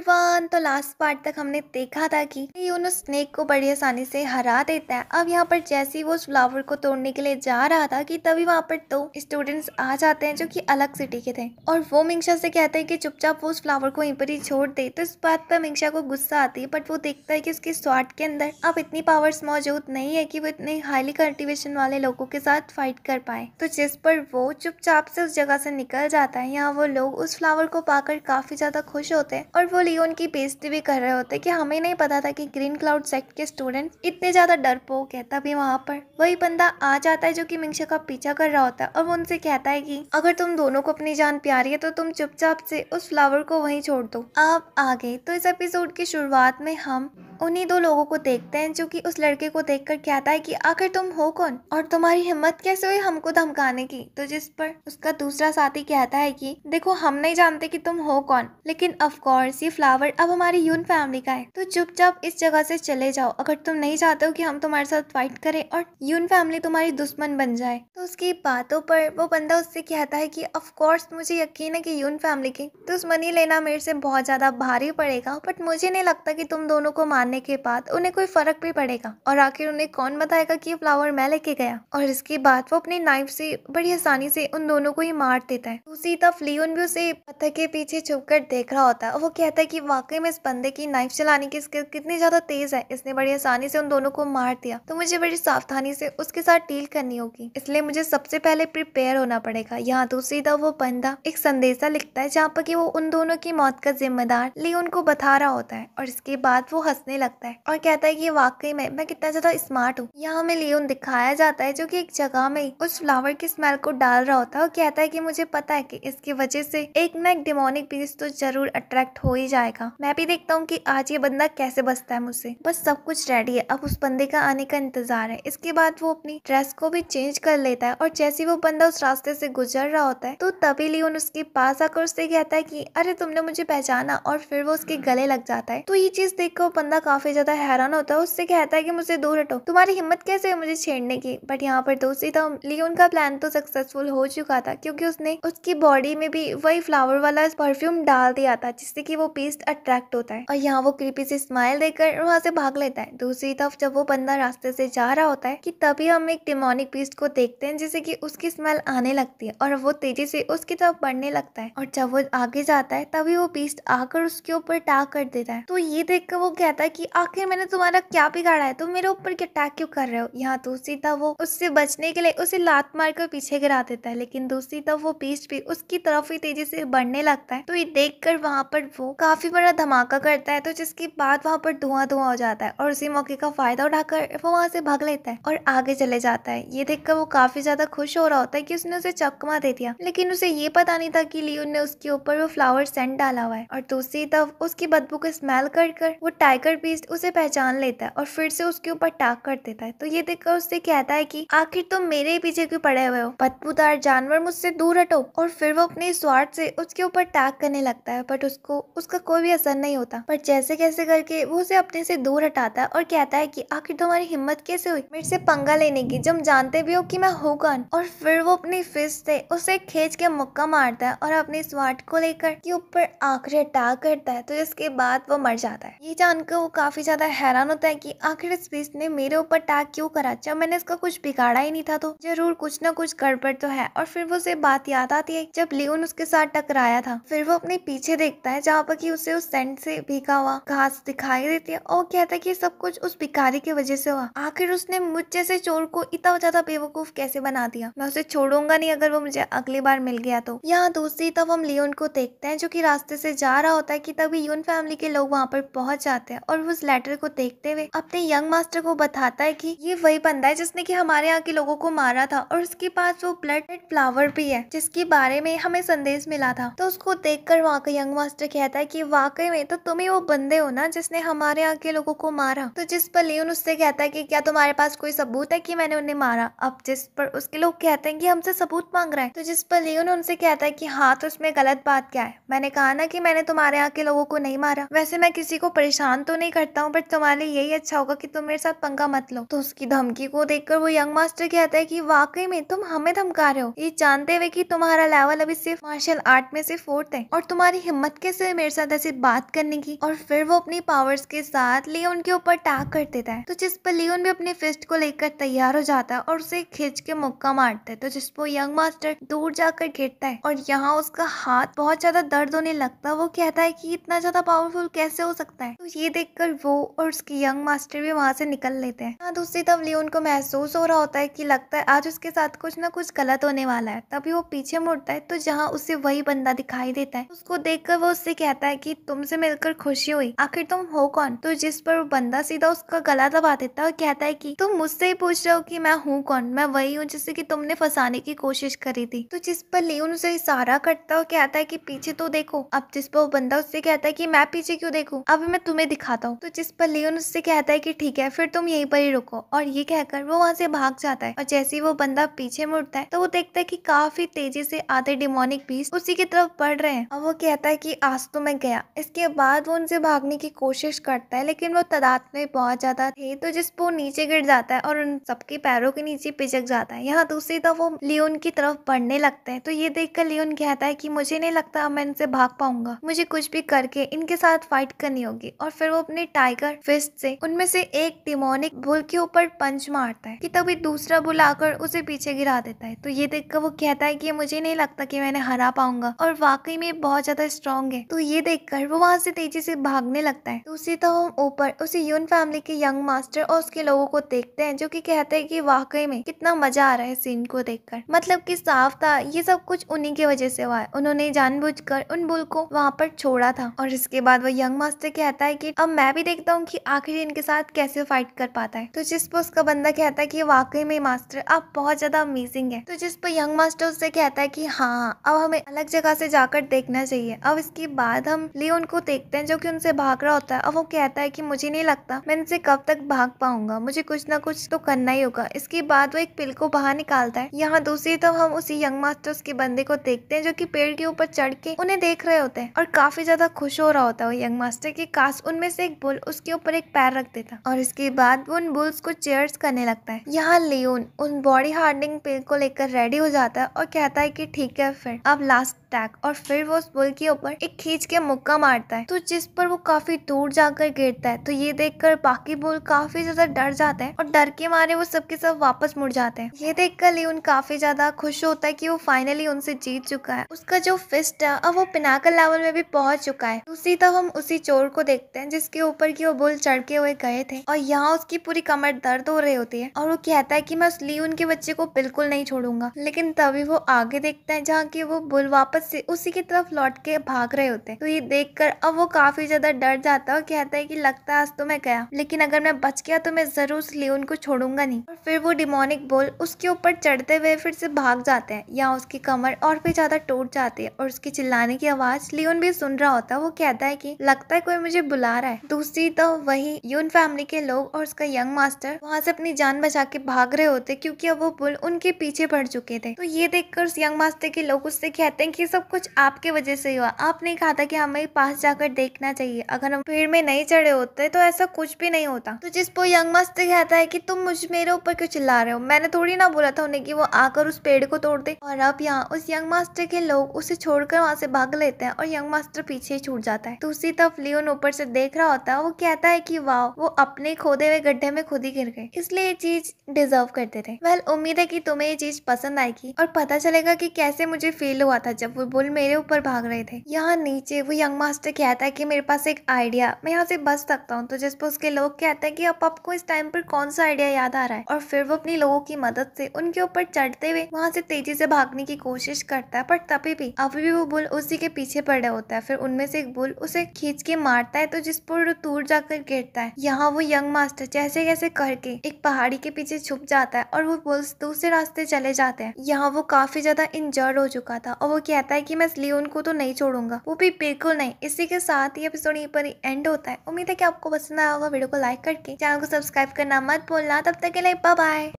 everyone तो last part तक हमने देखा था कि यूनो स्नेक को बड़ी आसानी से हरा देता है अब यहाँ पर जैसे ही वो उस फ्लावर को तोड़ने के लिए जा रहा था कि तभी वहाँ पर दो स्टूडेंट्स आ जाते हैं जो कि अलग सिटी के थे और वो मिंगशा से कहते हैं कि चुपचाप वो उस फ्लावर को यहीं पर ही छोड़ दे तो इस बात पर मिंगशा को गुस्सा आती है बट वो देखता है की उसके स्वाट के अंदर अब इतनी पावर्स मौजूद नहीं है की वो इतने हाईली कल्टिवेशन वाले लोगों के साथ फाइट कर पाए तो जिस पर वो चुपचाप से उस जगह से निकल जाता है यहाँ वो लोग उस फ्लावर को पाकर काफी ज्यादा खुश होते हैं और वो लियोन उनकी बेजती भी कर रहे होते कि हमें नहीं पता था कि ग्रीन क्लाउड सेक्ट के स्टूडेंट इतने ज़्यादा डरपोक है तभी वहाँ पर वही बंदा आ जाता है जो कि मिंगशा का पीछा कर रहा होता है और उनसे कहता है कि अगर तुम दोनों को अपनी जान प्यारी है तो तुम चुपचाप से उस फ्लावर को वहीं छोड़ दो आप आगे तो इस एपिसोड की शुरुआत में हम उन्हीं दो लोगों को देखते हैं जो कि उस लड़के को देखकर कहता है कि आखिर तुम हो कौन और तुम्हारी हिम्मत कैसे हुई हमको धमकाने की तो जिस पर उसका दूसरा साथी कहता है कि देखो हम नहीं जानते कि तुम हो कौन लेकिन अफकोर्स ये फ्लावर अब हमारी यून फैमिली का है तो चुपचाप इस जगह से चले जाओ अगर तुम नहीं चाहते हो कि हम तुम्हारे साथ फाइट करें और यून फैमिली तुम्हारी दुश्मन बन जाए तो उसकी बातों पर वो बंदा उससे कहता है कि ऑफकोर्स मुझे यकीन है कि यून फैमिली की मनी लेना मेरे से बहुत ज्यादा भारी पड़ेगा बट मुझे नहीं लगता कि तुम दोनों को मान आने के बाद उन्हें कोई फ़र्क भी पड़ेगा और आखिर उन्हें कौन बताएगा कि ये फ्लावर मैं लेके गया और इसके बाद वो अपनी नाइफ से बड़ी आसानी से उन दोनों को ही मार देता है दूसरी तरफ लियोन भी उसे पत्थर के पीछे छुप कर देख रहा होता है और वो कहता है की वाकई में इस बंदे की नाइफ चलाने की स्किल कितनी ज़्यादा तेज़ है इसने बड़ी आसानी से उन दोनों को मार दिया तो मुझे बड़ी सावधानी से उसके साथ डील करनी होगी इसलिए मुझे सबसे पहले प्रिपेयर होना पड़ेगा यहाँ दूसरी तो तरफ वो बंदा एक संदेशा लिखता है जहाँ पर की वो उन दोनों की मौत का जिम्मेदार लियोन को बता रहा होता है और इसके बाद वो हंसने लगता है और कहता है कि वाकई में मैं कितना ज्यादा स्मार्ट हूँ यहाँ में लियोन दिखाया जाता है जो की एक जगह में उस फ्लावर की स्मेल को डाल रहा होता है और कहता है की मुझे पता है कि इसकी वजह से एक ना एक डिमोनिक बीस तो जरूर अट्रैक्ट हो ही जाएगा मैं भी देखता हूँ की आज ये बंदा कैसे बसता है मुझसे बस सब कुछ रेडी है अब उस बंदे का आने का इंतजार है इसके बाद वो अपनी ड्रेस को भी चेंज कर लेता है और जैसे वो बंदा उस रास्ते से गुजर रहा होता है तो तभी लियोन उसके पास आकर उससे कहता है की अरे तुमने मुझे पहचाना और फिर वो उसके गले लग जाता है तो ये चीज देख कर वो बंदा काफी ज्यादा हैरान होता है उससे कहता है कि मुझे दूर हटो तुम्हारी हिम्मत कैसे है मुझे छेड़ने की बट यहाँ पर दोस्ती था लिए उनका प्लान तो सक्सेसफुल हो चुका था क्योंकि उसने उसकी बॉडी में भी वही फ्लावर वाला परफ्यूम डाल दिया था जिससे की वो पीस्ट अट्रैक्ट होता है और यहाँ वो कृपी से स्माइल देकर वहाँ से भाग लेता है दूसरी तरफ जब वो बंदा रास्ते से जा रहा होता है कि तभी हम एक डिमोनिक पीस्ट को देखते हैं जिससे कि उसकी स्मेल आने लगती है और वो तेजी से उसकी तरफ बढ़ने लगता है और जब वो आगे जाता है तभी वो पीस्ट आकर उसके ऊपर टाक कर देता है तो ये देखकर वो कहता है कि कि आखिर मैंने तुम्हारा क्या बिगाड़ा है तुम मेरे ऊपर के अटैक क्यों कर रहे हो यहाँ दूसरी तरफ वो उससे बचने के लिए उसे लात मार कर पीछे गिरा देता है लेकिन दूसरी तरफ वो बीच भी उसकी तरफ ही तेजी से बढ़ने लगता है तो ये देख कर वहाँ पर वो काफी बड़ा धमाका करता है तो जिसके बाद वहाँ पर धुआं धुआं हो जाता है और उसी मौके का फायदा उठाकर वो वहाँ से भाग लेता है और आगे चले जाता है ये देखकर वो काफी ज्यादा खुश हो रहा होता है की उसने उसे चकमा दे दिया लेकिन उसे ये पता नहीं था की लियोन ने उसके ऊपर वो फ्लावर सेंट डाला हुआ है और दूसरी तरफ उसकी बदबू को स्मेल कर कर वो टाइगर बीस्ट उसे पहचान लेता है और फिर से उसके ऊपर टाक कर देता है तो ये देखकर उससे कहता है कि आखिर तुम तो मेरे पीछे क्यों पड़े हुए हो पदपुदार जानवर मुझसे दूर हटो और फिर वो अपने स्वार्थ से उसके ऊपर टाक करने लगता है बट उसको उसका कोई भी असर नहीं होता पर जैसे कैसे करके वो उसे अपने से दूर हटाता है और कहता है की आखिर तुम्हारी हिम्मत कैसे हुई मेरे से पंगा लेने की जब जानते भी हो की मैं हूँ कौन और फिर वो अपनी फिस से उसे खींच के मुक्का मारता है और अपने स्वार्थ को लेकर के ऊपर आखिर टाक करता है तो इसके बाद वो मर जाता है ये जानकर वो काफ़ी ज़्यादा हैरान होता है कि आखिर इस बीस ने मेरे ऊपर टैग क्यों करा जब मैंने इसका कुछ बिगाड़ा ही नहीं था तो जरूर कुछ ना कुछ गड़बड़ तो है और फिर वो उसे बात याद आती है जब लियोन उसके साथ टकराया था फिर वो अपने पीछे देखता है जहाँ पर कि उसे उस सेंट से भीगा हुआ घास दिखाई देती है और कहता है की सब कुछ उस भिखारी की वजह से हुआ आखिर उसने मुझ जैसे चोर को इतना ज्यादा बेवकूफ कैसे बना दिया मैं उसे छोड़ूंगा नहीं अगर वो मुझे अगली बार मिल गया तो यहाँ दूसरी तरफ हम लियोन को देखते हैं जो की रास्ते से जा रहा होता है की तभी यून फैमिली के लोग वहाँ पर पहुंच जाते हैं और और उस लेटर को देखते हुए अपने यंग मास्टर को बताता है कि ये वही बंदा है जिसने कि हमारे यहाँ के लोगों को मारा था और उसके पास वो ब्लड रेड फ्लावर भी है जिसके बारे में हमें संदेश मिला था तो उसको देख कर वहाँ का यंग मास्टर कहता है की वाकई में तो तुम ही वो बंदे हो ना जिसने हमारे यहाँ के लोगों को मारा तो जिस पर लियोन उससे कहता है की क्या तुम्हारे पास कोई सबूत है की मैंने उन्हें मारा अब जिस पर उसके लोग कहते हैं की हमसे सबूत मांग रहे हैं तो जिस पर लियोन उनसे कहता है की हाँ तो उसमें गलत बात क्या है मैंने कहा ना की मैंने तुम्हारे यहाँ के लोगों को नहीं मारा वैसे मैं किसी को परेशान तो नहीं नहीं करता हूँ बट तुम्हारे यही अच्छा होगा कि तुम मेरे साथ पंगा मत लो तो उसकी धमकी को देखकर वो यंग मास्टर कहता है कि वाकई में तुम हमें धमका रहे हो ये जानते हुए कि तुम्हारा लेवल अभी सिर्फ मार्शल आर्ट में से फोर्थ है और तुम्हारी हिम्मत कैसे मेरे साथ ऐसी बात करने की और फिर वो अपनी पावर्स के साथ लियोन के ऊपर टैग कर देता है तो जिस पर लियोन भी अपने फिस्ट को लेकर तैयार हो जाता है और उसे खींच के मुक्का मारता है तो जिस पर यंग मास्टर दूर जाकर गिरता है और यहाँ उसका हाथ बहुत ज्यादा दर्द होने लगता है वो कहता है कि इतना ज्यादा पावरफुल कैसे हो सकता है तो ये देख देखकर वो और उसके यंग मास्टर भी वहाँ से निकल लेते हैं हाँ दूसरी तरफ लियोन को महसूस हो रहा होता है कि लगता है आज उसके साथ कुछ ना कुछ गलत होने वाला है तभी वो पीछे मुड़ता है तो जहाँ उसे वही बंदा दिखाई देता है उसको देख वो उससे कहता है की तुमसे मिलकर खुशी हुई आखिर तुम हो कौन तो जिस पर वो बंदा सीधा उसका गला दबा देता है और कहता है की तुम मुझसे ही पूछ रहे हो की मैं हूँ कौन मैं वही हूँ जिससे की तुमने फंसाने की कोशिश करी थी तो जिस पर लियोन उसे इशारा करता है और कहता है की पीछे तो देखो अब जिस पर वो बंदा उससे कहता है कि मैं पीछे क्यों देखूं अब मैं तुम्हें दिखाता हूँ हूँ तो जिस पर लियोन उससे कहता है कि ठीक है फिर तुम यहीं पर ही रुको और ये कहकर वो वहाँ से भाग जाता है और जैसे ही वो बंदा पीछे मुड़ता है तो वो देखता है कि काफी तेजी से आधे डिमोनिक बीस उसी की तरफ बढ़ रहे हैं और वो कहता है कि आज तो मैं गया इसके बाद वो उनसे भागने की कोशिश करता है लेकिन वो तादाद में बहुत ज्यादा थे तो जिस पर वो नीचे गिर जाता है और उन सबके पैरों के नीचे पिचक जाता है यहाँ दूसरी तरफ वो लियोन की तरफ बढ़ने लगते है तो ये देखकर लियोन कहता है कि मुझे नहीं लगता मैं इनसे भाग पाऊंगा मुझे कुछ भी करके इनके साथ फाइट करनी होगी और फिर वो अपने अपने टाइगर फिस्ट से उनमें से एक डिमोनिक बुल के ऊपर पंच मारता है कि तभी दूसरा बुल आकर उसे पीछे गिरा देता है तो ये देखकर वो कहता है कि मुझे नहीं लगता कि मैंने हरा पाऊंगा और वाकई में बहुत ज्यादा स्ट्रांग है तो ये देखकर वो वहां से तेजी से भागने लगता है दूसरी तो हम ऊपर उसी यून फैमिली के यंग मास्टर और उसके लोगों को देखते हैं जो की कहते हैं की वाकई में कितना मजा आ रहा है सीन को देखकर मतलब की साफ था ये सब कुछ उन्हीं की वजह से हुआ है उन्होंने जानबूझकर उन बुल को वहाँ पर छोड़ा था और इसके बाद वो यंग मास्टर कहता है कि अब मैं मैं भी देखता हूँ कि आखिर इनके साथ कैसे फाइट कर पाता है तो जिस पर उसका बंदा कहता है कि वाकई में मास्टर आप बहुत ज्यादा अमेजिंग है तो जिस पर यंग मास्टर उससे कहता है कि हाँ अब हमें अलग जगह से जाकर देखना चाहिए अब इसके बाद हम लियोन को देखते हैं जो कि उनसे भाग रहा होता है अब वो कहता है कि मुझे नहीं लगता मैं इनसे कब तक भाग पाऊंगा मुझे कुछ ना कुछ तो करना ही होगा इसके बाद वो एक पिल को बाहर निकालता है यहाँ दूसरी तरफ हम उसी यंग मास्टर के बंदे को देखते हैं जो की पेड़ के ऊपर चढ़ के उन्हें देख रहे होते हैं और काफी ज्यादा खुश हो रहा होता है वो यंग मास्टर की काश उनमें से एक बुल उसके ऊपर एक पैर रख देता और इसके बाद वो उन बुल्स को चेयर्स करने लगता है यहाँ लियोन उन बॉडी हार्डनिंग पेड़ को लेकर रेडी हो जाता है और कहता है कि ठीक है फिर अब लास्ट टैक और फिर वो उस बुल के ऊपर एक खींच के मुक्का मारता है तो जिस पर वो काफी दूर जाकर गिरता है तो ये देखकर बाकी बुल काफी ज्यादा डर जाते हैं और डर के मारे वो सबके सब वापस मुड़ जाते हैं ये देखकर लियोन काफी ज्यादा खुश होता है की वो फाइनली उनसे जीत चुका है उसका जो फिस्ट है अब वो पिनाकल लेवल में भी पहुंच चुका है उसी तब हम उसी चोर को देखते हैं जिसके के ऊपर की वो बुल चढ़ के हुए गए थे और यहाँ उसकी पूरी कमर दर्द हो रही होती है और वो कहता है कि मैं उस ली के बच्चे को बिल्कुल नहीं छोड़ूंगा लेकिन तभी वो आगे देखता है जहाँ की वो बुल वापस से उसी की तरफ लौट के भाग रहे होते हैं तो ये देख अब वो काफी ज्यादा डर जाता है और कहता है की लगता है आज तो मैं गया लेकिन अगर मैं बच गया तो मैं जरूर उस लियोन को छोड़ूंगा नहीं और फिर वो डिमोनिक बोल उसके ऊपर चढ़ते हुए फिर से भाग जाते हैं यहाँ उसकी कमर और भी ज्यादा टूट जाती है और उसकी चिल्लाने की आवाज लियोन भी सुन रहा होता है वो कहता है की लगता है कोई मुझे बुला रहा है दूसरी तो वही यून फैमिली के लोग और उसका यंग मास्टर वहाँ से अपनी जान बचा के भाग रहे होते क्योंकि अब वो पुल उनके पीछे पड़ चुके थे तो ये देखकर उस यंग मास्टर के लोग उससे कहते हैं कि सब कुछ आपके वजह से हुआ आपने कहा था कि हमें पास जाकर देखना चाहिए अगर हम पेड़ में नहीं चढ़े होते तो ऐसा कुछ भी नहीं होता तो जिस पर यंग मास्टर कहता है की तुम मुझ मेरे ऊपर क्यों चिल्ला रहे हो मैंने थोड़ी ना बोला था उन्हें की वो आकर उस पेड़ को तोड़ दे और अब यहाँ उस यंग मास्टर के लोग उसे छोड़कर वहाँ से भाग लेते हैं और यंग मास्टर पीछे छूट जाता है दूसरी तरफ लियोन ऊपर से देख रहा होता है वो कहता है कि वाह वो अपने खोदे हुए गड्ढे में खुद ही गिर गए इसलिए ये चीज डिजर्व करते थे वेल उम्मीद है कि तुम्हें ये चीज पसंद आएगी और पता चलेगा कि कैसे मुझे फील हुआ था जब वो बुल मेरे ऊपर भाग रहे थे यहाँ नीचे वो यंग मास्टर कहता है कि मेरे पास एक आइडिया मैं यहाँ से बच सकता हूँ तो जिसपे उसके लोग कहते हैं कि अब आपको इस टाइम पर कौन सा आइडिया याद आ रहा है और फिर वो अपने लोगों की मदद से उनके ऊपर चढ़ते हुए वहाँ से तेजी से भागने की कोशिश करता है पर तभी भी अभी भी वो बुल उसी के पीछे पड़े होता है फिर उनमें से एक बुल उसे खींच के मारता है तो जिस पर वो दूर जाकर गिरता है यहाँ वो यंग मास्टर जैसे कैसे करके एक पहाड़ी के पीछे छुप जाता है और वो बुल्स दूसरे रास्ते चले जाते हैं यहाँ वो काफी ज्यादा इंजर्ड हो चुका था और वो कहता है की मैं लियोन को तो नहीं छोड़ूंगा वो भी बिल्कुल नहीं इसी के साथ ही एपिसोड यहीं पर एंड होता है उम्मीद है की आपको पसंद आया होगा वीडियो को लाइक करके चैनल को सब्सक्राइब करना मत बोलना तब तक के लिए बाय